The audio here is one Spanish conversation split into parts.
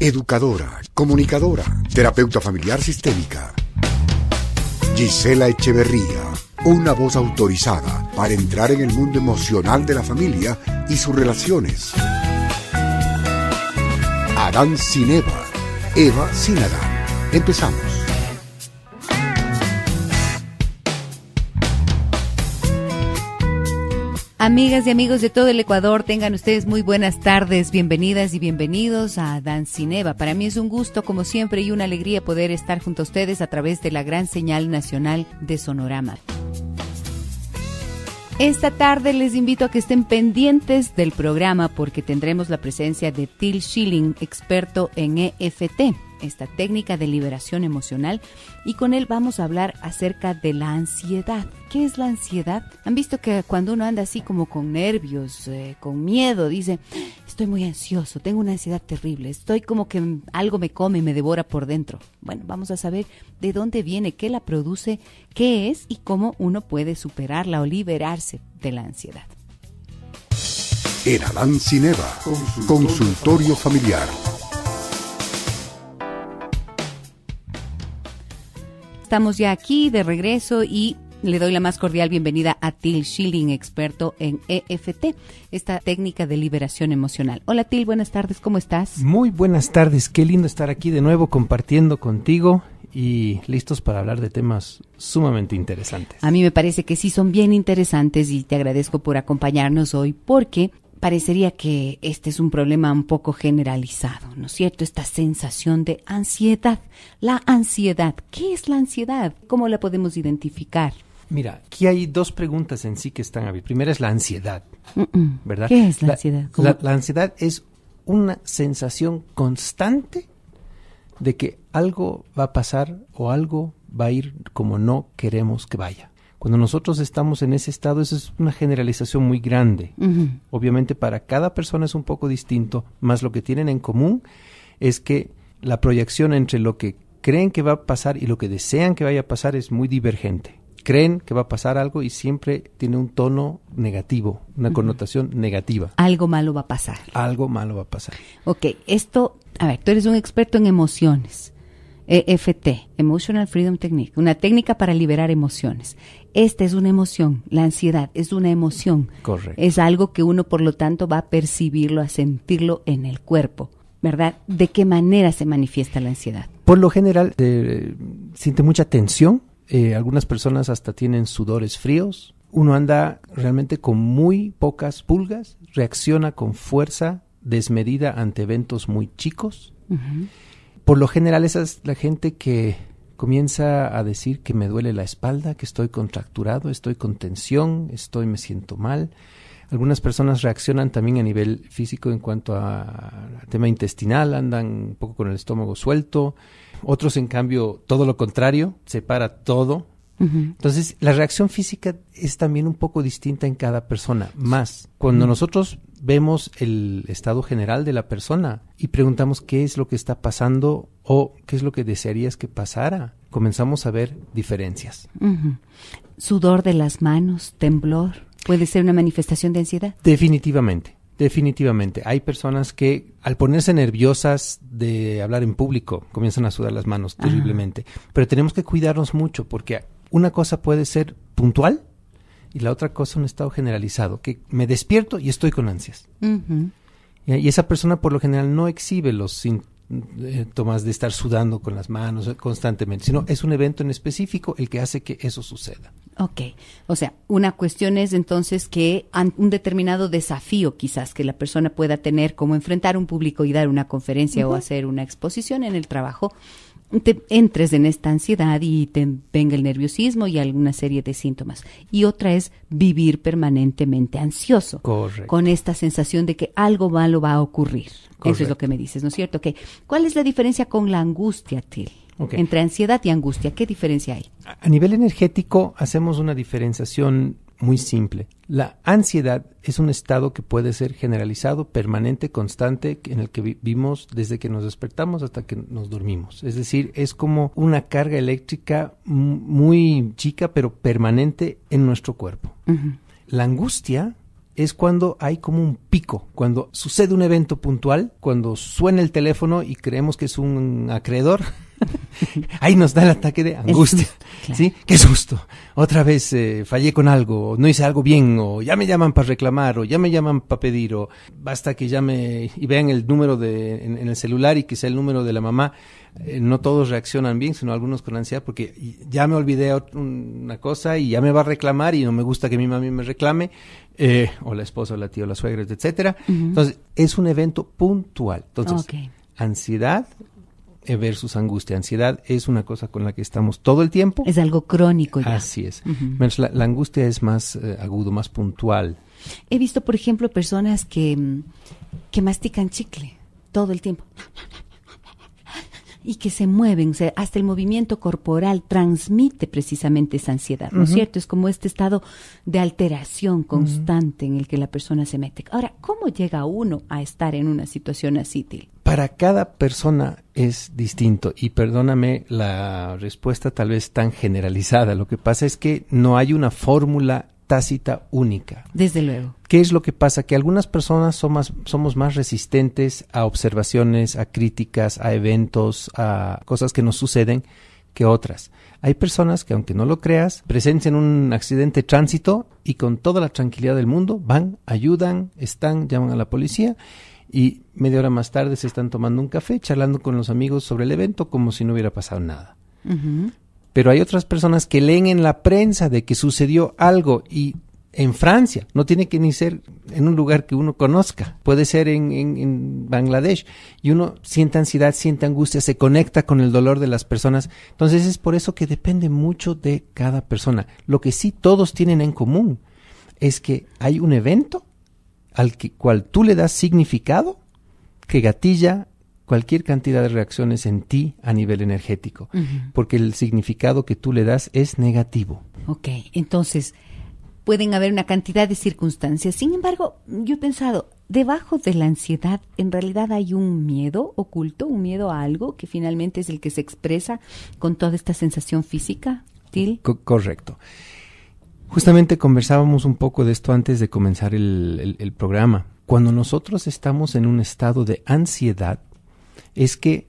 educadora, comunicadora, terapeuta familiar sistémica. Gisela Echeverría, una voz autorizada para entrar en el mundo emocional de la familia y sus relaciones. Adán sin Eva, Eva sin Adán. Empezamos. Amigas y amigos de todo el Ecuador, tengan ustedes muy buenas tardes, bienvenidas y bienvenidos a Dancineva. Para mí es un gusto, como siempre, y una alegría poder estar junto a ustedes a través de la gran señal nacional de Sonorama. Esta tarde les invito a que estén pendientes del programa porque tendremos la presencia de Till Schilling, experto en EFT, esta técnica de liberación emocional y con él vamos a hablar acerca de la ansiedad. ¿Qué es la ansiedad? Han visto que cuando uno anda así como con nervios, eh, con miedo, dice, estoy muy ansioso, tengo una ansiedad terrible, estoy como que algo me come y me devora por dentro. Bueno, vamos a saber de dónde viene, qué la produce, qué es y cómo uno puede superarla o liberarse de la ansiedad. En Cineva, consultorio familiar Estamos ya aquí de regreso y le doy la más cordial bienvenida a Til Schilling, experto en EFT, esta técnica de liberación emocional. Hola Til buenas tardes, ¿cómo estás? Muy buenas tardes, qué lindo estar aquí de nuevo compartiendo contigo y listos para hablar de temas sumamente interesantes. A mí me parece que sí son bien interesantes y te agradezco por acompañarnos hoy porque parecería que este es un problema un poco generalizado, ¿no es cierto? Esta sensación de ansiedad. La ansiedad, ¿qué es la ansiedad? ¿Cómo la podemos identificar? Mira, aquí hay dos preguntas en sí que están abiertas. Primera es la ansiedad, ¿verdad? ¿Qué es la, ansiedad? la ansiedad es una sensación constante de que algo va a pasar o algo va a ir como no queremos que vaya. Cuando nosotros estamos en ese estado, eso es una generalización muy grande. Obviamente para cada persona es un poco distinto, más lo que tienen en común es que la proyección entre lo que creen que va a pasar y lo que desean que vaya a pasar es muy divergente. Creen que va a pasar algo y siempre tiene un tono negativo, una connotación negativa. Algo malo va a pasar. Algo malo va a pasar. Ok, esto, a ver, tú eres un experto en emociones. EFT, Emotional Freedom Technique, una técnica para liberar emociones. Esta es una emoción, la ansiedad es una emoción. Correcto. Es algo que uno, por lo tanto, va a percibirlo, a sentirlo en el cuerpo. ¿Verdad? ¿De qué manera se manifiesta la ansiedad? Por lo general, eh, siente mucha tensión. Eh, algunas personas hasta tienen sudores fríos. Uno anda realmente con muy pocas pulgas, reacciona con fuerza desmedida ante eventos muy chicos por lo general esa es la gente que comienza a decir que me duele la espalda, que estoy contracturado, estoy con tensión, estoy me siento mal. Algunas personas reaccionan también a nivel físico en cuanto a, tema intestinal, andan un poco con el estómago suelto. Otros, en cambio, todo lo contrario, se para todo. Entonces, la reacción física es también un poco distinta en cada persona, más. Cuando nosotros vemos el estado general de la persona y preguntamos qué es lo que está pasando o qué es lo que desearías que pasara. Comenzamos a ver diferencias. Sudor de las manos, temblor, puede ser una manifestación de ansiedad. Definitivamente. Definitivamente. Hay personas que al ponerse nerviosas de hablar en público comienzan a sudar las manos terriblemente. Pero tenemos que cuidarnos mucho porque una cosa puede ser puntual y la otra cosa un estado generalizado, que me despierto y estoy con ansias. y, esa persona por lo general no exhibe los síntomas eh, de estar sudando con las manos eh, constantemente, sino es un evento en específico el que hace que eso suceda. Ok, o sea, una cuestión es entonces que un determinado desafío quizás que la persona pueda tener, como enfrentar un público y dar una conferencia o hacer una exposición en el trabajo, entres en esta ansiedad y te venga el nerviosismo y alguna serie de síntomas. Y otra es vivir permanentemente ansioso. Correcto. Con esta sensación de que algo malo va a ocurrir. Eso es lo que me dices, ¿no es cierto? Que, ¿Cuál es la diferencia con la angustia, Til? Entre ansiedad y angustia, ¿qué diferencia hay? A nivel energético hacemos una diferenciación muy simple. La ansiedad es un estado que puede ser generalizado, permanente, constante, en el que vivimos desde que nos despertamos hasta que nos dormimos. Es decir, es como una carga eléctrica muy chica, pero permanente en nuestro cuerpo. La angustia es cuando hay como un pico, cuando sucede un evento puntual, cuando suena el teléfono y creemos que es un acreedor ahí nos da el ataque de angustia, ¿sí? ¡Qué susto! Otra vez eh, fallé con algo, no hice algo bien, o ya me llaman para reclamar, o ya me llaman para pedir, o basta que llame y vean el número de, en, el celular y que sea el número de la mamá. Eh, no todos reaccionan bien, sino algunos con ansiedad, porque ya me olvidé una cosa y ya me va a reclamar y no me gusta que mi mami me reclame, eh, o la esposa, o la tía, o la suegra, etcétera. Entonces, es un evento puntual. Entonces, ansiedad, eh, versus angustia. Ansiedad es una cosa con la que estamos todo el tiempo. Es algo crónico ya. Así es. la, angustia es más eh, agudo, más puntual. He visto, por ejemplo, personas que, mm, que mastican chicle todo el tiempo y que se mueven, o sea, hasta el movimiento corporal transmite precisamente esa ansiedad, ¿no es cierto? Es como este estado de alteración constante en el que la persona se mete. Ahora, ¿cómo llega uno a estar en una situación así, Para cada persona es distinto y perdóname la respuesta tal vez tan generalizada. Lo que pasa es que no hay una fórmula tácita única. Desde luego. ¿Qué es lo que pasa? Que algunas personas somos más resistentes a observaciones, a críticas, a eventos, a cosas que nos suceden que otras. Hay personas que, aunque no lo creas, presencian un accidente de tránsito y con toda la tranquilidad del mundo van, ayudan, están, llaman a la policía y media hora más tarde se están tomando un café, charlando con los amigos sobre el evento como si no hubiera pasado nada pero hay otras personas que leen en la prensa de que sucedió algo y en Francia, no tiene que ni ser en un lugar que uno conozca, puede ser en, Bangladesh, y uno siente ansiedad, siente angustia, se conecta con el dolor de las personas. Entonces es por eso que depende mucho de cada persona. Lo que sí todos tienen en común es que hay un evento al que, cual tú le das significado que gatilla cualquier cantidad de reacciones en ti a nivel energético, porque el significado que tú le das es negativo. Ok, entonces pueden haber una cantidad de circunstancias. Sin embargo, yo he pensado, debajo de la ansiedad en realidad hay un miedo oculto, un miedo a algo que finalmente es el que se expresa con toda esta sensación física, Til. correcto. Justamente conversábamos un poco de esto antes de comenzar el programa. Cuando nosotros estamos en un estado de ansiedad, es que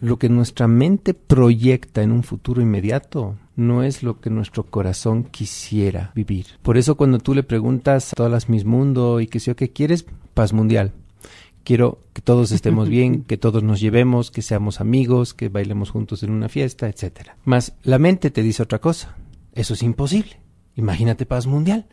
lo que nuestra mente proyecta en un futuro inmediato no es lo que nuestro corazón quisiera vivir. Por eso cuando tú le preguntas a todas las mis mundo y que sé yo qué quieres, paz mundial. Quiero que todos estemos bien, que todos nos llevemos, que seamos amigos, que bailemos juntos en una fiesta, etcétera. Más la mente te dice otra cosa. Eso es imposible. Imagínate paz mundial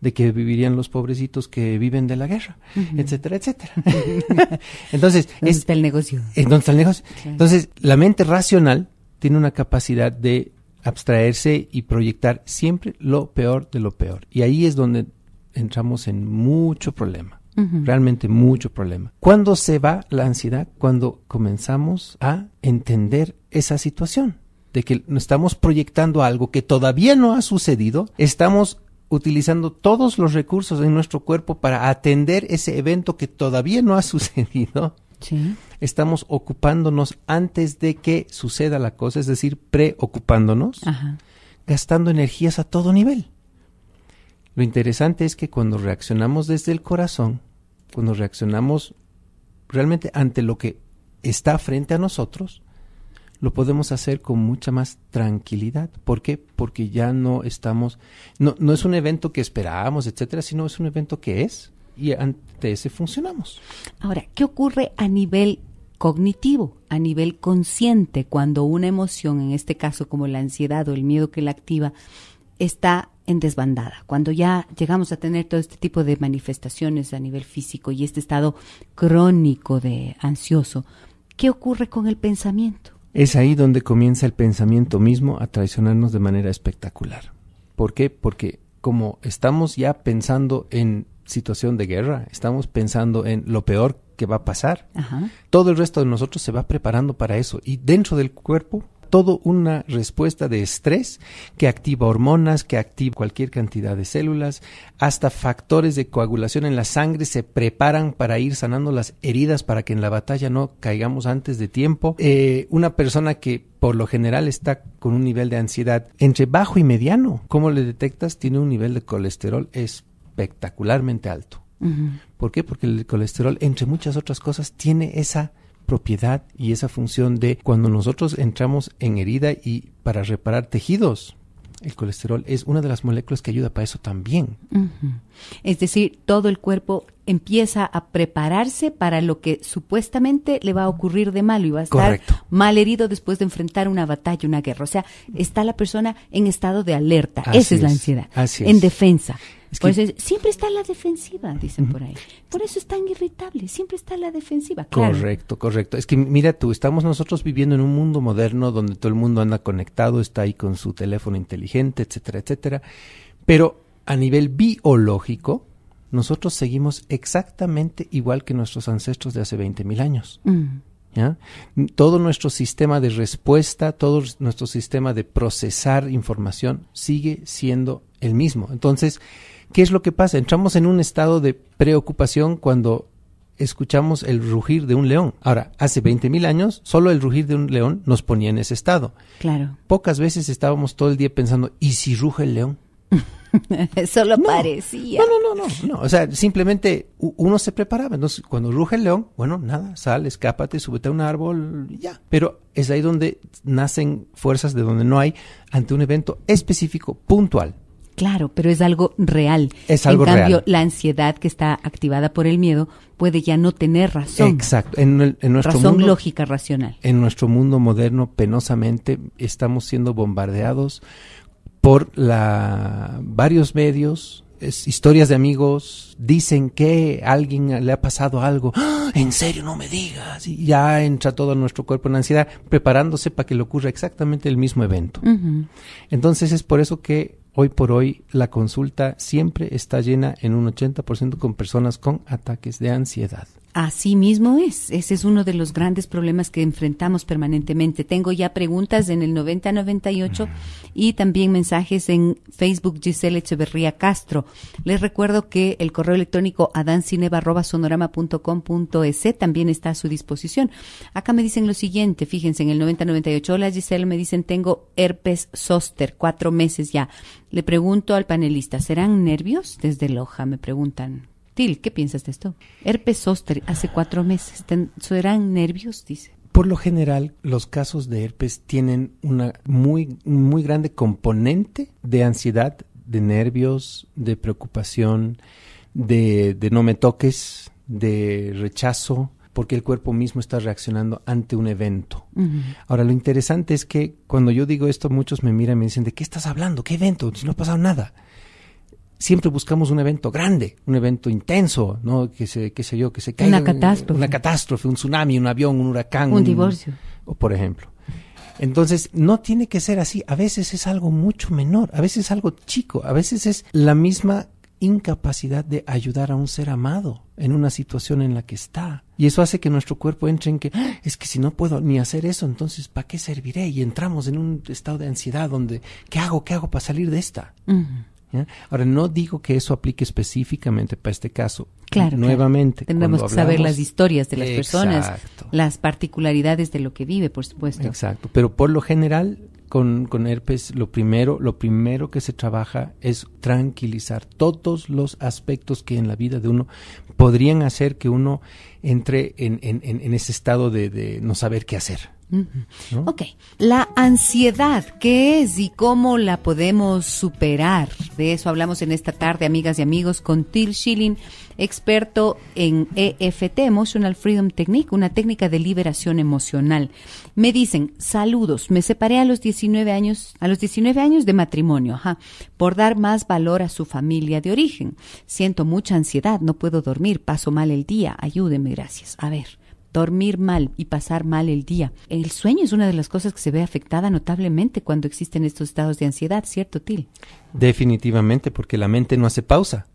de que vivirían los pobrecitos que viven de la guerra, etcétera, etcétera. Entonces, ¿Dónde es, está el negocio? ¿Dónde está el negocio? Entonces, la mente racional tiene una capacidad de abstraerse y proyectar siempre lo peor de lo peor. Y ahí es donde entramos en mucho problema, realmente mucho problema. ¿Cuándo se va la ansiedad? Cuando comenzamos a entender esa situación de que estamos proyectando algo que todavía no ha sucedido, estamos utilizando todos los recursos en nuestro cuerpo para atender ese evento que todavía no ha sucedido. Sí. Estamos ocupándonos antes de que suceda la cosa, es decir, preocupándonos, gastando energías a todo nivel. Lo interesante es que cuando reaccionamos desde el corazón, cuando reaccionamos realmente ante lo que está frente a nosotros, lo podemos hacer con mucha más tranquilidad. ¿Por qué? Porque ya no estamos, no, es un evento que esperábamos, etcétera, sino es un evento que es y ante ese funcionamos. Ahora, ¿qué ocurre a nivel cognitivo, a nivel consciente, cuando una emoción, en este caso como la ansiedad o el miedo que la activa, está en desbandada, cuando ya llegamos a tener todo este tipo de manifestaciones a nivel físico y este estado crónico de ansioso, ¿qué ocurre con el pensamiento? Es ahí donde comienza el pensamiento mismo a traicionarnos de manera espectacular. ¿Por qué? Porque como estamos ya pensando en situación de guerra, estamos pensando en lo peor que va a pasar, todo el resto de nosotros se va preparando para eso y dentro del cuerpo todo una respuesta de estrés que activa hormonas, que activa cualquier cantidad de células, hasta factores de coagulación en la sangre se preparan para ir sanando las heridas para que en la batalla no caigamos antes de tiempo. Eh, una persona que por lo general está con un nivel de ansiedad entre bajo y mediano, ¿cómo le detectas? Tiene un nivel de colesterol espectacularmente alto. ¿Por qué? Porque el colesterol, entre muchas otras cosas, tiene esa propiedad y esa función de cuando nosotros entramos en herida y para reparar tejidos. El colesterol es una de las moléculas que ayuda para eso también. Es decir, todo el cuerpo empieza a prepararse para lo que supuestamente le va a ocurrir de malo y va a estar mal herido después de enfrentar una batalla, una guerra. O sea, está la persona en estado de alerta. Esa es, la ansiedad. En defensa siempre está la defensiva, dicen por ahí. Por eso es tan irritable, siempre está la defensiva. Correcto, correcto. Es que mira tú, estamos nosotros viviendo en un mundo moderno donde todo el mundo anda conectado, está ahí con su teléfono inteligente, etcétera, etcétera. Pero a nivel biológico, nosotros seguimos exactamente igual que nuestros ancestros de hace mil años. Mm. Todo nuestro sistema de respuesta, todo nuestro sistema de procesar información sigue siendo el mismo. Entonces, ¿Qué es lo que pasa? Entramos en un estado de preocupación cuando escuchamos el rugir de un león. Ahora, hace 20.000 años, solo el rugir de un león nos ponía en ese estado. Claro. Pocas veces estábamos todo el día pensando, ¿y si ruge el león? Solo parecía. No, no, no, no, no, O sea, simplemente uno se preparaba. Entonces, cuando ruge el león, bueno, nada, sal, escápate, súbete a un árbol, ya. Pero es ahí donde nacen fuerzas de donde no hay ante un evento específico, puntual claro, pero es algo real. Es algo real. En cambio, la ansiedad que está activada por el miedo puede ya no tener razón. Exacto. En, nuestro razón lógica, racional. En nuestro mundo moderno, penosamente, estamos siendo bombardeados por la, varios medios, historias de amigos, dicen que a alguien le ha pasado algo. ¡Ah! en serio, no me digas. Y ya entra todo nuestro cuerpo en ansiedad, preparándose para que le ocurra exactamente el mismo evento. Entonces es por eso que hoy por hoy la consulta siempre está llena en un 80% con personas con ataques de ansiedad. Así mismo es. Ese es uno de los grandes problemas que enfrentamos permanentemente. Tengo ya preguntas en el 9098 y también mensajes en Facebook Giselle Echeverría Castro. Les recuerdo que el correo electrónico adancineva.sonorama.com.es también está a su disposición. Acá me dicen lo siguiente. Fíjense, en el 9098, hola Giselle, me dicen tengo herpes zóster, cuatro meses ya. Le pregunto al panelista, ¿serán nervios? Desde Loja me preguntan. ¿Qué piensas de esto? Herpes zóster hace cuatro meses. ¿Serán nervios? Dice. Por lo general, los casos de herpes tienen una muy, muy grande componente de ansiedad, de nervios, de preocupación, de, no me toques, de rechazo, porque el cuerpo mismo está reaccionando ante un evento. Ahora, lo interesante es que cuando yo digo esto, muchos me miran y me dicen, ¿de qué estás hablando? ¿Qué evento? Si no ha pasado nada siempre buscamos un evento grande, un evento intenso, ¿no? Que se, qué sé yo, que se caiga. Una catástrofe. Una catástrofe, un tsunami, un avión, un huracán. Un divorcio. o por ejemplo. Entonces, no tiene que ser así. A veces es algo mucho menor, a veces es algo chico, a veces es la misma incapacidad de ayudar a un ser amado en una situación en la que está. Y eso hace que nuestro cuerpo entre en que, ah, es que si no puedo ni hacer eso, entonces, ¿para qué serviré? Y entramos en un estado de ansiedad donde, ¿qué hago? ¿Qué hago para salir de esta? Ahora, no digo que eso aplique específicamente para este caso. Claro. Nuevamente. Tendremos que saber las historias de las personas, las particularidades de lo que vive, por supuesto. Exacto. Pero por lo general, con, con, herpes, lo primero, lo primero que se trabaja es tranquilizar todos los aspectos que en la vida de uno podrían hacer que uno entre en, en, ese estado de no saber qué hacer. Ok. La ansiedad, ¿qué es y cómo la podemos superar? De eso hablamos en esta tarde, amigas y amigos, con Till Schilling, experto en EFT, Emotional Freedom Technique, una técnica de liberación emocional. Me dicen, saludos, me separé a los 19 años, a los 19 años de matrimonio, ajá, por dar más valor a su familia de origen. Siento mucha ansiedad, no puedo dormir, paso mal el día, ayúdeme, gracias. A ver dormir mal y pasar mal el día. El sueño es una de las cosas que se ve afectada notablemente cuando existen estos estados de ansiedad, ¿cierto, Til? Definitivamente, porque la mente no hace pausa.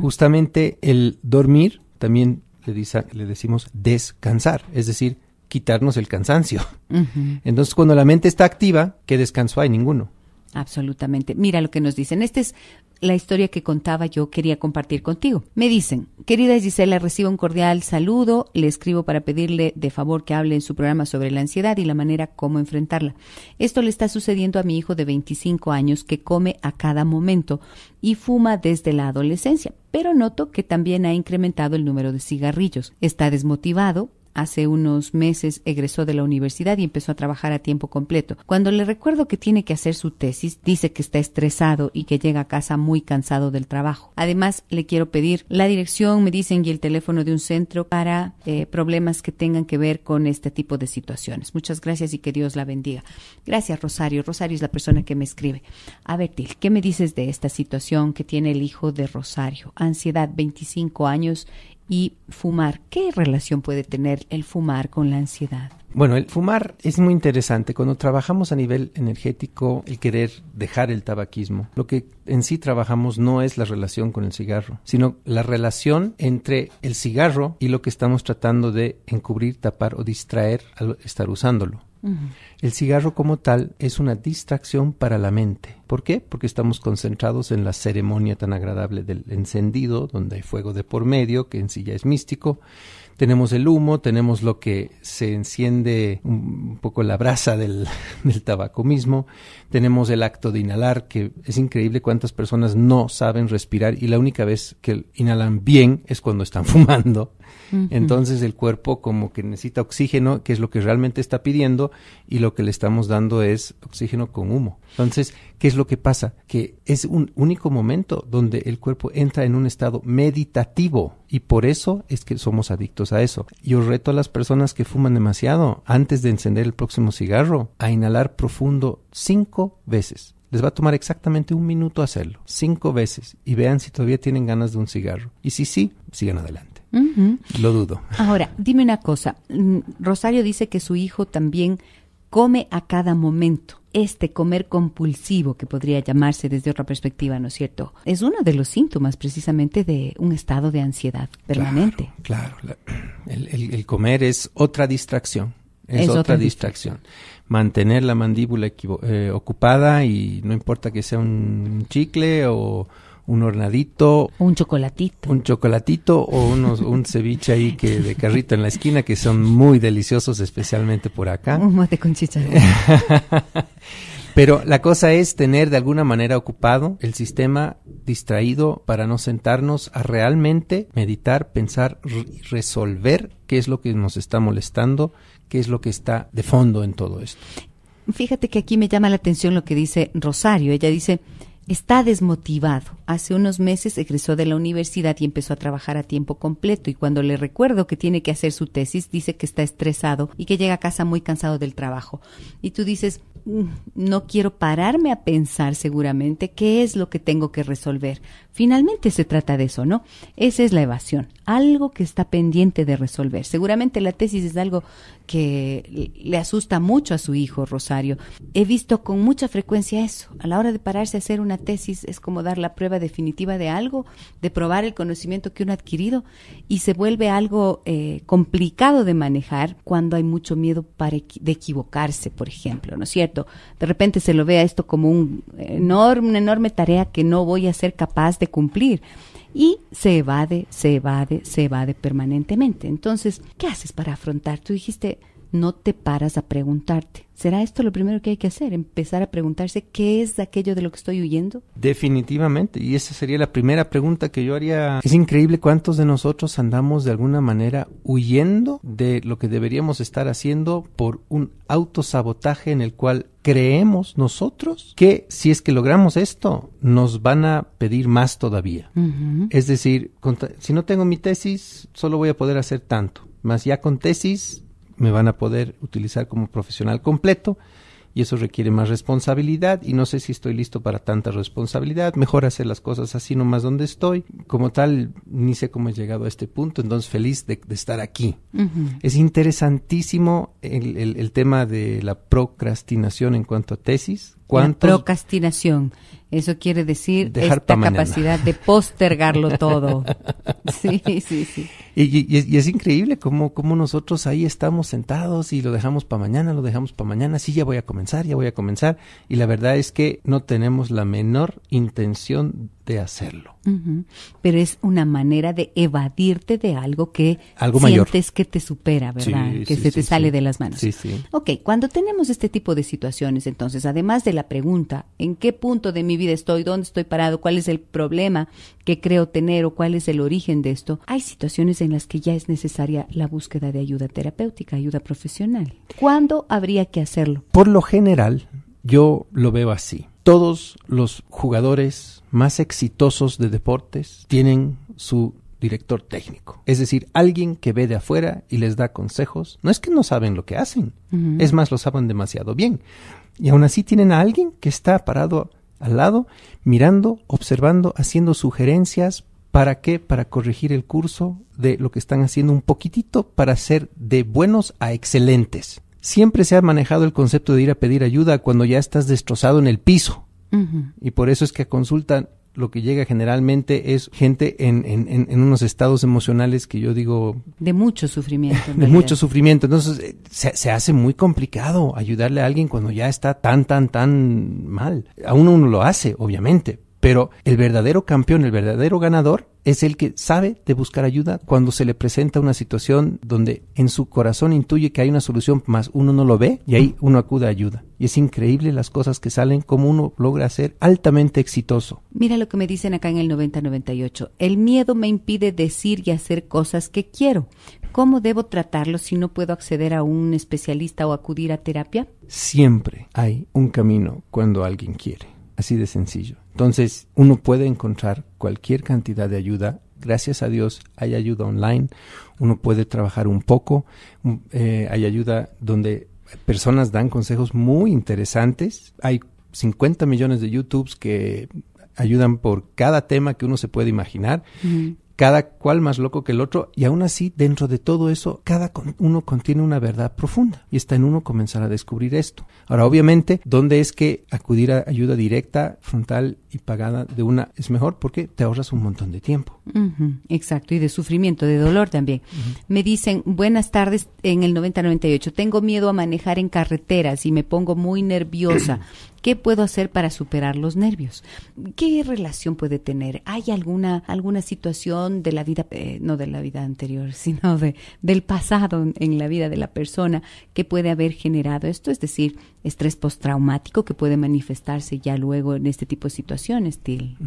Justamente el dormir también le, decimos descansar, es decir, quitarnos el cansancio. Entonces, cuando la mente está activa, ¿qué descanso hay? Ninguno. Absolutamente. Mira lo que nos dicen. Esta es la historia que contaba yo, quería compartir contigo. Me dicen, querida Gisela, recibo un cordial saludo, le escribo para pedirle de favor que hable en su programa sobre la ansiedad y la manera cómo enfrentarla. Esto le está sucediendo a mi hijo de 25 años que come a cada momento y fuma desde la adolescencia, pero noto que también ha incrementado el número de cigarrillos. Está desmotivado, hace unos meses egresó de la universidad y empezó a trabajar a tiempo completo. Cuando le recuerdo que tiene que hacer su tesis, dice que está estresado y que llega a casa muy cansado del trabajo. Además, le quiero pedir la dirección, me dicen, y el teléfono de un centro para eh, problemas que tengan que ver con este tipo de situaciones. Muchas gracias y que Dios la bendiga. Gracias, Rosario. Rosario es la persona que me escribe. A ver, ¿qué me dices de esta situación que tiene el hijo de Rosario? Ansiedad, 25 años y fumar. ¿Qué relación puede tener el fumar con la ansiedad? Bueno, el fumar es muy interesante. Cuando trabajamos a nivel energético, el querer dejar el tabaquismo, lo que en sí trabajamos no es la relación con el cigarro, sino la relación entre el cigarro y lo que estamos tratando de encubrir, tapar o distraer al estar usándolo. El cigarro como tal es una distracción para la mente. ¿Por qué? Porque estamos concentrados en la ceremonia tan agradable del encendido, donde hay fuego de por medio, que en sí ya es místico. Tenemos el humo, tenemos lo que se enciende un poco la brasa del tabaco mismo, tenemos el acto de inhalar, que es increíble cuántas personas no saben respirar y la única vez que inhalan bien es cuando están fumando. Entonces el cuerpo como que necesita oxígeno, que es lo que realmente está pidiendo, y lo que le estamos dando es oxígeno con humo. Entonces, ¿qué es lo que pasa? Que es un único momento donde el cuerpo entra en un estado meditativo y por eso es que somos adictos a eso. Yo reto a las personas que fuman demasiado antes de encender el próximo cigarro a inhalar profundo cinco veces. Les va a tomar exactamente un minuto hacerlo, cinco veces, y vean si todavía tienen ganas de un cigarro. Y si sí, sigan adelante. Lo dudo. Ahora, dime una cosa. Mm, Rosario dice que su hijo también come a cada momento. Este comer compulsivo, que podría llamarse desde otra perspectiva, ¿no es cierto? Es uno de los síntomas precisamente de un estado de ansiedad permanente. Claro, El, comer es otra distracción. Es, otra, distracción. Mantener la mandíbula eh, ocupada y no importa que sea un chicle o un hornadito. Un chocolatito. Un chocolatito o unos, un ceviche ahí que de carrito en la esquina que son muy deliciosos, especialmente por acá. Un mate con chicha. Pero la cosa es tener de alguna manera ocupado el sistema distraído para no sentarnos a realmente meditar, pensar, resolver qué es lo que nos está molestando, qué es lo que está de fondo en todo esto. Fíjate que aquí me llama la atención lo que dice Rosario. Ella dice, está desmotivado. Hace unos meses egresó de la universidad y empezó a trabajar a tiempo completo y cuando le recuerdo que tiene que hacer su tesis dice que está estresado y que llega a casa muy cansado del trabajo. Y tú dices, mm, no quiero pararme a pensar seguramente qué es lo que tengo que resolver, Finalmente se trata de eso, ¿no? Esa es la evasión, algo que está pendiente de resolver. Seguramente la tesis es algo que le asusta mucho a su hijo, Rosario. He visto con mucha frecuencia eso. A la hora de pararse a hacer una tesis es como dar la prueba definitiva de algo, de probar el conocimiento que uno ha adquirido y se vuelve algo eh, complicado de manejar cuando hay mucho miedo de equivocarse, por ejemplo, ¿no es cierto? De repente se lo ve a esto como un eh, una enorme tarea que no voy a ser capaz de cumplir y se evade, se evade, se evade permanentemente. Entonces, ¿qué haces para afrontar? Tú dijiste, no te paras a preguntarte. ¿Será esto lo primero que hay que hacer? Empezar a preguntarse qué es aquello de lo que estoy huyendo. Definitivamente, y esa sería la primera pregunta que yo haría. Es increíble cuántos de nosotros andamos de alguna manera huyendo de lo que deberíamos estar haciendo por un autosabotaje en el cual creemos nosotros que si es que logramos esto, nos van a pedir más todavía. Es decir, si no tengo mi tesis, solo voy a poder hacer tanto. Más ya con tesis me van a poder utilizar como profesional completo y eso requiere más responsabilidad y no sé si estoy listo para tanta responsabilidad, mejor hacer las cosas así nomás donde estoy, como tal, ni sé cómo he llegado a este punto, entonces feliz de, estar aquí. Es interesantísimo el, tema de la procrastinación en cuanto a tesis, procrastinación. Eso quiere decir esta capacidad de postergarlo todo. sí, sí, sí. Y, es, increíble cómo, cómo, nosotros ahí estamos sentados y lo dejamos para mañana, lo dejamos para mañana, sí, ya voy a comenzar, ya voy a comenzar. Y la verdad es que no tenemos la menor intención de hacerlo. Pero es una manera de evadirte de algo que sientes que te supera, ¿verdad? que se te sale de las manos. Sí, sí. Ok, cuando tenemos este tipo de situaciones, entonces, además de la pregunta, ¿en qué punto de mi vida estoy? ¿Dónde estoy parado? ¿Cuál es el problema que creo tener o cuál es el origen de esto? Hay situaciones en las que ya es necesaria la búsqueda de ayuda terapéutica, ayuda profesional. ¿Cuándo habría que hacerlo? Por lo general, yo lo veo así todos los jugadores más exitosos de deportes tienen su director técnico. Es decir, alguien que ve de afuera y les da consejos. No es que no saben lo que hacen, es más, lo saben demasiado bien. Y aún así tienen a alguien que está parado al lado, mirando, observando, haciendo sugerencias. ¿Para qué? Para corregir el curso de lo que están haciendo un poquitito para ser de buenos a excelentes siempre se ha manejado el concepto de ir a pedir ayuda cuando ya estás destrozado en el piso. Y por eso es que a consulta lo que llega generalmente es gente en, unos estados emocionales que yo digo... De mucho sufrimiento. de mucho sufrimiento. Entonces eh, se, se, hace muy complicado ayudarle a alguien cuando ya está tan, tan, tan mal. A uno uno lo hace, obviamente, pero el verdadero campeón, el verdadero ganador, es el que sabe de buscar ayuda cuando se le presenta una situación donde en su corazón intuye que hay una solución, más uno no lo ve y ahí uno acude a ayuda. Y es increíble las cosas que salen, como uno logra ser altamente exitoso. Mira lo que me dicen acá en el 9098. El miedo me impide decir y hacer cosas que quiero. ¿Cómo debo tratarlo si no puedo acceder a un especialista o acudir a terapia? Siempre hay un camino cuando alguien quiere. Así de sencillo. Entonces, uno puede encontrar cualquier cantidad de ayuda. Gracias a Dios hay ayuda online. Uno puede trabajar un poco. Mm, eh, hay ayuda donde personas dan consejos muy interesantes. Hay 50 millones de YouTubes que ayudan por cada tema que uno se puede imaginar cada cual más loco que el otro, y aún así, dentro de todo eso, cada uno contiene una verdad profunda, y está en uno comenzar a descubrir esto. Ahora, obviamente, ¿dónde es que acudir a ayuda directa, frontal y pagada de una es mejor? Porque te ahorras un montón de tiempo. exacto, y de sufrimiento, de dolor también. Me dicen, buenas tardes en el 9098, tengo miedo a manejar en carreteras y me pongo muy nerviosa. ¿Qué puedo hacer para superar los nervios? ¿Qué relación puede tener? ¿Hay alguna, alguna situación de la vida, eh, no de la vida anterior, sino de, del pasado en la vida de la persona que puede haber generado esto? Es decir, estrés postraumático que puede manifestarse ya luego en este tipo de situaciones, Till.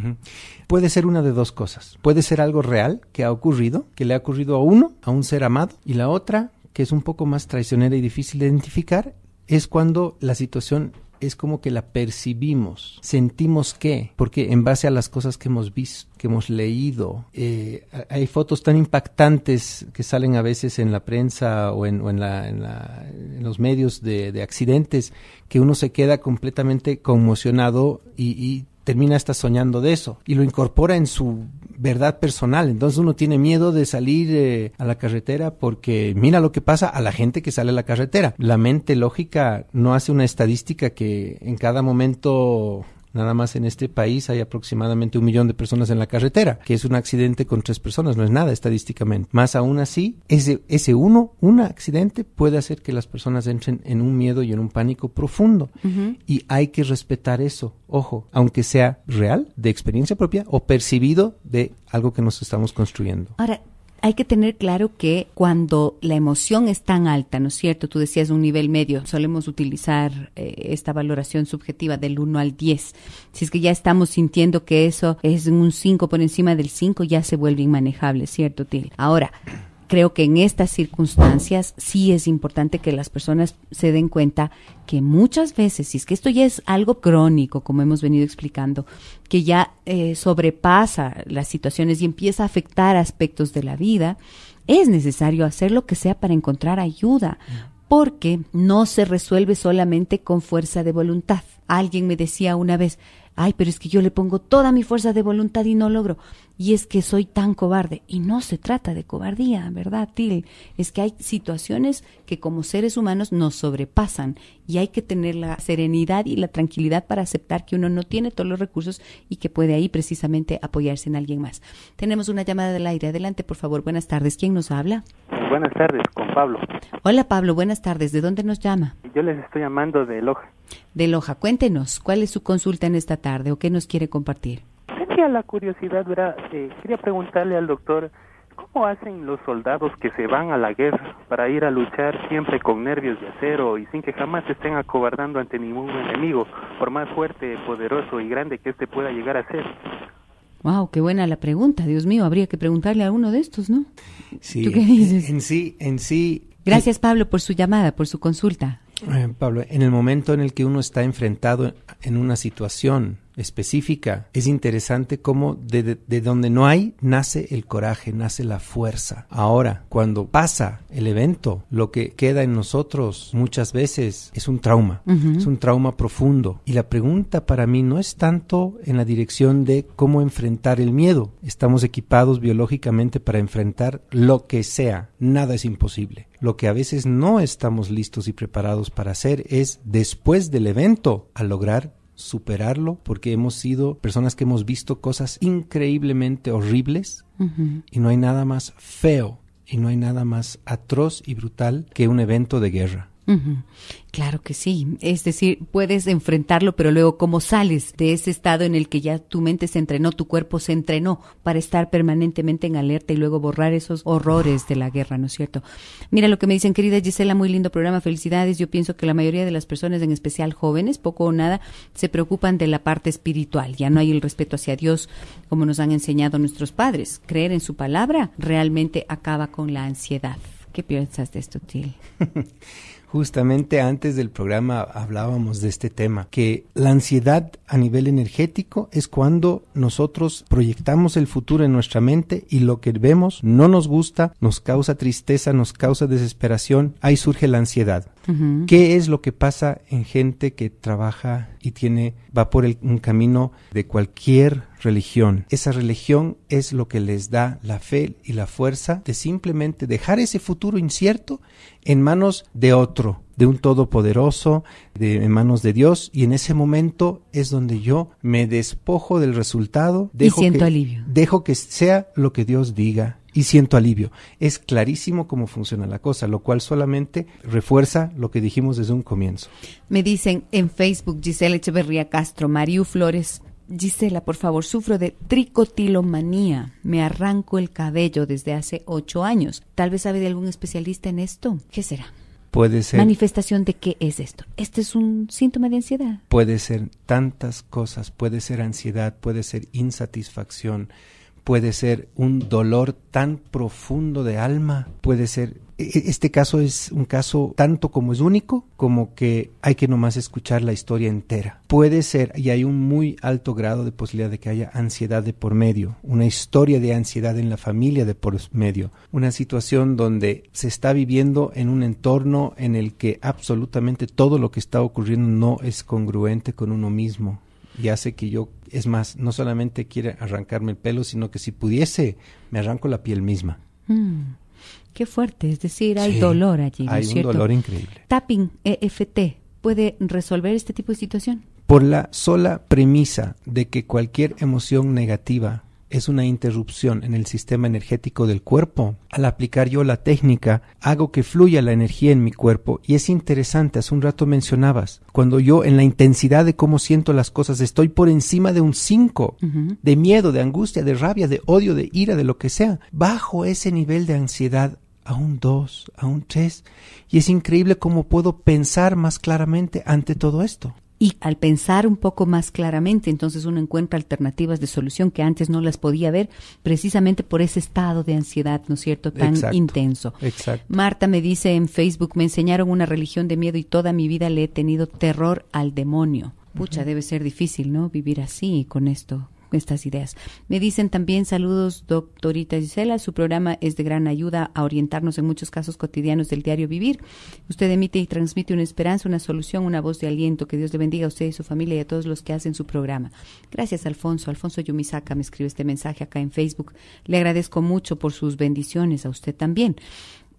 Puede ser una de dos cosas. Puede ser algo real que ha ocurrido, que le ha ocurrido a uno, a un ser amado, y la otra, que es un poco más traicionera y difícil de identificar, es cuando la situación es como que la percibimos, sentimos que, porque en base a las cosas que hemos visto, que hemos leído, eh, hay fotos tan impactantes que salen a veces en la prensa o en, los medios de, accidentes que uno se queda completamente conmocionado y, y termina hasta soñando de eso y lo incorpora en su verdad personal. Entonces uno tiene miedo de salir eh, a la carretera porque mira lo que pasa a la gente que sale a la carretera. La mente lógica no hace una estadística que en cada momento Nada más en este país hay aproximadamente un millón de personas en la carretera, que es un accidente con tres personas, no es nada estadísticamente. Más aún así, ese, ese uno, un accidente puede hacer que las personas entren en un miedo y en un pánico profundo. Y hay que respetar eso, ojo, aunque sea real, de experiencia propia o percibido de algo que nos estamos construyendo. Ahora, hay que tener claro que cuando la emoción es tan alta, ¿no es cierto? Tú decías un nivel medio, solemos utilizar eh, esta valoración subjetiva del 1 al 10. Si es que ya estamos sintiendo que eso es un 5 por encima del 5, ya se vuelve inmanejable, ¿cierto, Til? Ahora, creo que en estas circunstancias sí es importante que las personas se den cuenta que muchas veces, si es que esto ya es algo crónico, como hemos venido explicando, que ya eh, sobrepasa las situaciones y empieza a afectar aspectos de la vida, es necesario hacer lo que sea para encontrar ayuda, porque no se resuelve solamente con fuerza de voluntad. Alguien me decía una vez, ay, pero es que yo le pongo toda mi fuerza de voluntad y no logro, y es que soy tan cobarde. Y no se trata de cobardía, ¿verdad, Til? Es que hay situaciones que como seres humanos nos sobrepasan y hay que tener la serenidad y la tranquilidad para aceptar que uno no tiene todos los recursos y que puede ahí precisamente apoyarse en alguien más. Tenemos una llamada del aire. Adelante, por favor. Buenas tardes. ¿Quién nos habla? Buenas tardes, con Pablo. Hola, Pablo. Buenas tardes. ¿De dónde nos llama? Yo les estoy llamando de Loja. De Loja. Cuéntenos, ¿cuál es su consulta en esta tarde? tarde o qué nos quiere compartir? Tenía la curiosidad, ¿verdad? Eh, quería preguntarle al doctor, ¿cómo hacen los soldados que se van a la guerra para ir a luchar siempre con nervios de acero y sin que jamás estén acobardando ante ningún enemigo, por más fuerte, poderoso y grande que éste pueda llegar a ser? Wow, qué buena la pregunta. Dios mío, habría que preguntarle a uno de estos, ¿no? Sí. ¿Tú qué dices? En sí, en sí. Gracias, Pablo, por su llamada, por su consulta. Eh, Pablo, en el momento en el que uno está enfrentado en una situación específica. Es interesante cómo de, donde no hay nace el coraje, nace la fuerza. Ahora, cuando pasa el evento, lo que queda en nosotros muchas veces es un trauma, es un trauma profundo. Y la pregunta para mí no es tanto en la dirección de cómo enfrentar el miedo. Estamos equipados biológicamente para enfrentar lo que sea. Nada es imposible. Lo que a veces no estamos listos y preparados para hacer es, después del evento, a lograr superarlo porque hemos sido personas que hemos visto cosas increíblemente horribles y no hay nada más feo y no hay nada más atroz y brutal que un evento de guerra. Claro que sí. Es decir, puedes enfrentarlo, pero luego cómo sales de ese estado en el que ya tu mente se entrenó, tu cuerpo se entrenó para estar permanentemente en alerta y luego borrar esos horrores de la guerra, ¿no es cierto? Mira lo que me dicen, querida Gisela, muy lindo programa, felicidades. Yo pienso que la mayoría de las personas, en especial jóvenes, poco o nada, se preocupan de la parte espiritual. Ya no hay el respeto hacia Dios como nos han enseñado nuestros padres. Creer en su palabra realmente acaba con la ansiedad. ¿Qué piensas de esto, Til? Justamente antes del programa hablábamos de este tema, que la ansiedad a nivel energético es cuando nosotros proyectamos el futuro en nuestra mente y lo que vemos no nos gusta, nos causa tristeza, nos causa desesperación, ahí surge la ansiedad. ¿Qué es lo que pasa en gente que trabaja y tiene, va por un camino de cualquier religión. Esa religión es lo que les da la fe y la fuerza de simplemente dejar ese futuro incierto en manos de otro, de un todopoderoso, de, en manos de Dios, y en ese momento es donde yo me despojo del resultado. Dejo y siento alivio. Dejo que sea lo que Dios diga y siento alivio. Es clarísimo cómo funciona la cosa, lo cual solamente refuerza lo que dijimos desde un comienzo. Me dicen en Facebook Giselle Echeverría Castro, Mariu Flores, Gisela, por favor, sufro de tricotilomanía. Me arranco el cabello desde hace ocho años. Tal vez sabe de algún especialista en esto. ¿Qué será? Puede ser. Manifestación de qué es esto. Este es un síntoma de ansiedad. Puede ser tantas cosas. Puede ser ansiedad, puede ser insatisfacción, puede ser un dolor tan profundo de alma, puede ser e, e, este caso es un caso tanto como es único, como que hay que nomás escuchar la historia entera. Puede ser, y hay un muy alto grado de posibilidad de que haya ansiedad de por medio, una historia de ansiedad en la familia de por medio, una situación donde se está viviendo en un entorno en el que absolutamente todo lo que está ocurriendo no es congruente con uno mismo y hace que yo, es más, no solamente quiera arrancarme el pelo, sino que si pudiese, me arranco la piel misma. Mm. Qué fuerte, es decir, hay dolor allí. ¿no hay un dolor increíble. Tapping EFT puede resolver este tipo de situación. Por la sola premisa de que cualquier emoción negativa es una interrupción en el sistema energético del cuerpo. Al aplicar yo la técnica, hago que fluya la energía en mi cuerpo y es interesante, hace un rato mencionabas, cuando yo en la intensidad de cómo siento las cosas estoy por encima de un 5, de miedo, de angustia, de rabia, de odio, de ira, de lo que sea, bajo ese nivel de ansiedad a un 2, a un 3, y es increíble cómo puedo pensar más claramente ante todo esto. Y al pensar un poco más claramente, entonces uno encuentra alternativas de solución que antes no las podía ver, precisamente por ese estado de ansiedad, ¿no es cierto?, tan intenso. Exacto. Marta me dice en Facebook, me enseñaron una religión de miedo y toda mi vida le he tenido terror al demonio. Pucha, debe ser difícil, ¿no? Vivir así, con esto, estas ideas. Me dicen también saludos, doctorita Gisela. Su programa es de gran ayuda a orientarnos en muchos casos cotidianos del diario vivir. Usted emite y transmite una esperanza, una solución, una voz de aliento. Que Dios le bendiga a usted y a su familia y a todos los que hacen su programa. Gracias, Alfonso. Alfonso Yumisaka me escribe este mensaje acá en Facebook. Le agradezco mucho por sus bendiciones a usted también.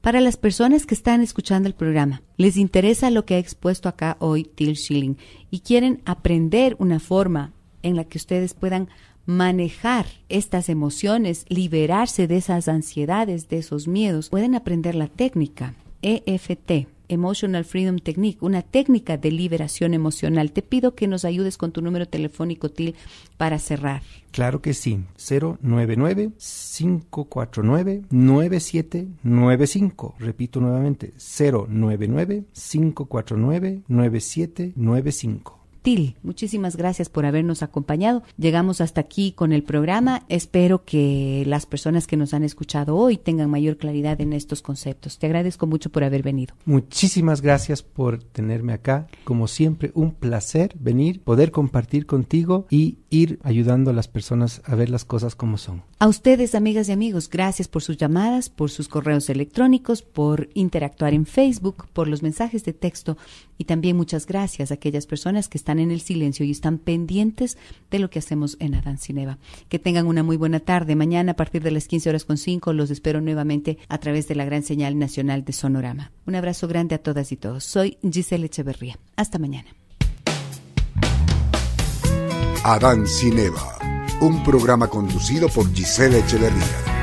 Para las personas que están escuchando el programa, les interesa lo que ha expuesto acá hoy Till Schilling y quieren aprender una forma en la que ustedes puedan manejar estas emociones, liberarse de esas ansiedades, de esos miedos, pueden aprender la técnica EFT. Emotional Freedom Technique, una técnica de liberación emocional. Te pido que nos ayudes con tu número telefónico TIL para cerrar. Claro que sí, 099-549-9795. Repito nuevamente, 099-549-9795. Til, Muchísimas gracias por habernos acompañado. Llegamos hasta aquí con el programa. Espero que las personas que nos han escuchado hoy tengan mayor claridad en estos conceptos. Te agradezco mucho por haber venido. Muchísimas gracias por tenerme acá. Como siempre, un placer venir, poder compartir contigo y ir ayudando a las personas a ver las cosas como son. A ustedes, amigas y amigos, gracias por sus llamadas, por sus correos electrónicos, por interactuar en Facebook, por los mensajes de texto y también muchas gracias a aquellas personas que están están en el silencio y están pendientes de lo que hacemos en Adán Cineva. Que tengan una muy buena tarde. Mañana a partir de las 15 horas con 5 los espero nuevamente a través de la gran señal nacional de Sonorama. Un abrazo grande a todas y todos. Soy Giselle Echeverría. Hasta mañana. Adán Cineva, un programa conducido por Giselle Echeverría.